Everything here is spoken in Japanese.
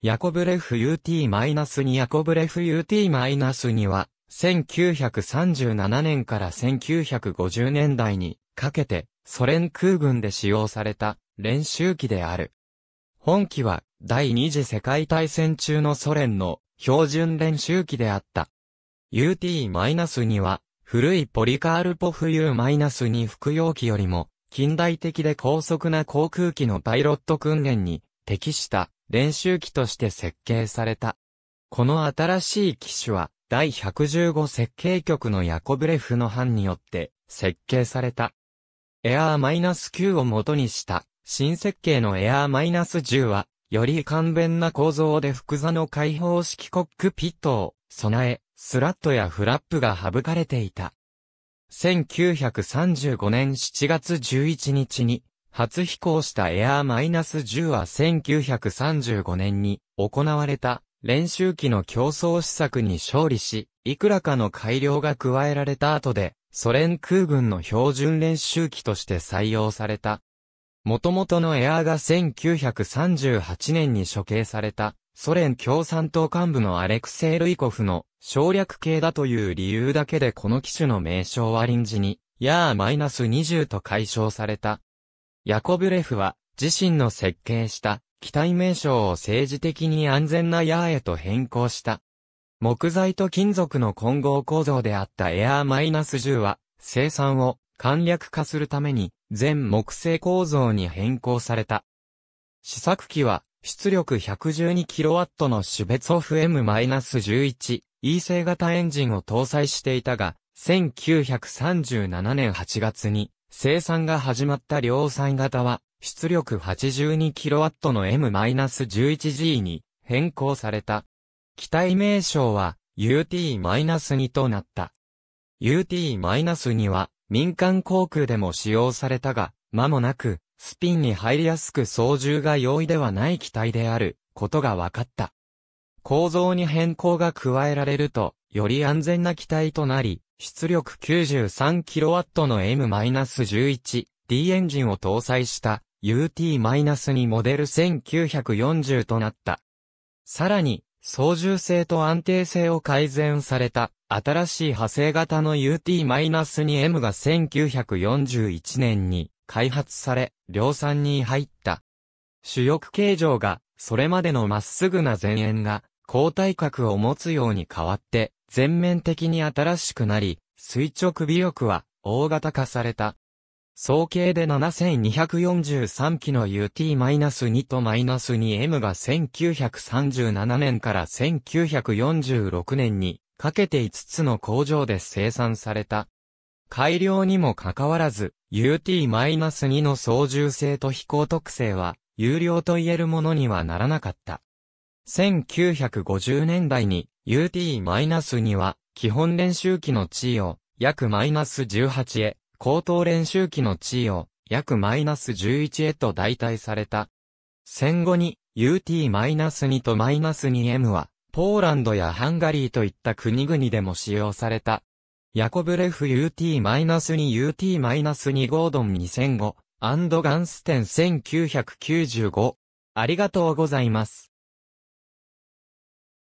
ヤコブレフ UT-2 ヤコブレフ UT-2 は、1937年から1950年代にかけて、ソ連空軍で使用された練習機である。本機は、第二次世界大戦中のソ連の標準練習機であった。UT-2 は、古いポリカールポフ U-2 服用機よりも、近代的で高速な航空機のパイロット訓練に適した練習機として設計された。この新しい機種は、第115設計局のヤコブレフの班によって設計された。エアーマイナス -9 を元にした新設計のエアーマイナ -10 は、より簡便な構造で複座の開放式コックピットを備え、スラットやフラップが省かれていた。1935年7月11日に初飛行したエアー -10 は1935年に行われた練習機の競争施策に勝利し、いくらかの改良が加えられた後で、ソ連空軍の標準練習機として採用された。元々のエアーが1938年に処刑された、ソ連共産党幹部のアレクセイ・ルイコフの省略形だという理由だけでこの機種の名称は臨時に、ヤー -20 と解消された。ヤコブレフは、自身の設計した、機体名称を政治的に安全なヤーへと変更した。木材と金属の混合構造であったエアーマイナス10は、生産を簡略化するために、全木製構造に変更された。試作機は、出力 112kW の種別ベツオフ M-11E 製型エンジンを搭載していたが、1937年8月に生産が始まった量産型は、出力 82kW の M-11G に変更された。機体名称は UT-2 となった。UT-2 は民間航空でも使用されたが、間もなくスピンに入りやすく操縦が容易ではない機体であることが分かった。構造に変更が加えられると、より安全な機体となり、出力 93kW の M-11D エンジンを搭載した UT-2 モデル1940となった。さらに、操縦性と安定性を改善された新しい派生型の UT-2M が1941年に開発され、量産に入った。主翼形状が、それまでのまっすぐな前縁が、後退角を持つように変わって、全面的に新しくなり、垂直尾翼は大型化された。総計で7243機の UT-2 と -2M が1937年から1946年にかけて5つの工場で生産された。改良にもかかわらず、UT-2 の操縦性と飛行特性は、有料と言えるものにはならなかった。1950年代に UT-2 は基本練習機の地位を約マイナス18へ、高等練習機の地位を約マイナス11へと代替された。戦後に UT-2 と -2M はポーランドやハンガリーといった国々でも使用された。ヤコブレフ UT-2UT-2 ゴードン2005アンドガンステン1995ありがとうございます。